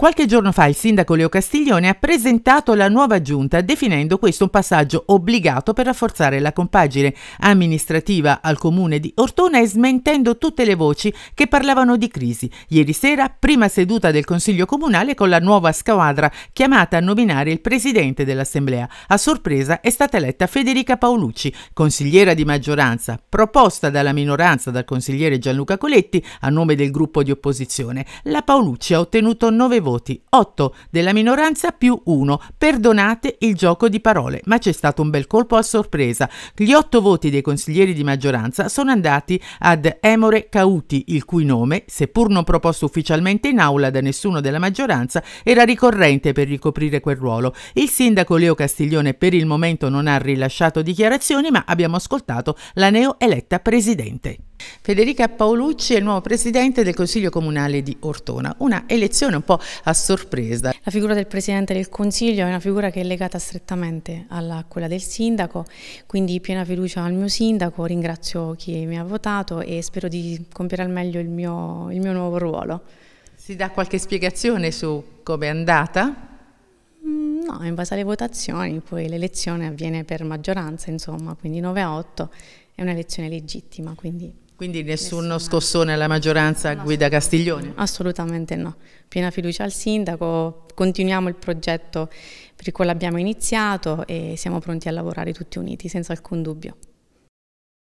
Qualche giorno fa il sindaco Leo Castiglione ha presentato la nuova giunta definendo questo un passaggio obbligato per rafforzare la compagine amministrativa al comune di Ortona e smentendo tutte le voci che parlavano di crisi. Ieri sera, prima seduta del Consiglio Comunale con la nuova squadra chiamata a nominare il presidente dell'Assemblea. A sorpresa è stata eletta Federica Paolucci, consigliera di maggioranza, proposta dalla minoranza dal consigliere Gianluca Coletti a nome del gruppo di opposizione. La Paolucci ha ottenuto 9 voti voti, 8 della minoranza più 1. Perdonate il gioco di parole, ma c'è stato un bel colpo a sorpresa. Gli 8 voti dei consiglieri di maggioranza sono andati ad Emore Cauti, il cui nome, seppur non proposto ufficialmente in aula da nessuno della maggioranza, era ricorrente per ricoprire quel ruolo. Il sindaco Leo Castiglione per il momento non ha rilasciato dichiarazioni, ma abbiamo ascoltato la neoeletta presidente. Federica Paolucci è il nuovo presidente del Consiglio Comunale di Ortona, una elezione un po' a sorpresa. La figura del presidente del Consiglio è una figura che è legata strettamente a quella del sindaco, quindi piena fiducia al mio sindaco, ringrazio chi mi ha votato e spero di compiere al meglio il mio, il mio nuovo ruolo. Si dà qualche spiegazione su come è andata? Mm, no, in base alle votazioni, poi l'elezione avviene per maggioranza, insomma, quindi 9 a 8 è un'elezione legittima, quindi quindi nessuno, nessuno scossone alla maggioranza no, guida Castiglione? Assolutamente no, piena fiducia al sindaco, continuiamo il progetto per il quale abbiamo iniziato e siamo pronti a lavorare tutti uniti senza alcun dubbio.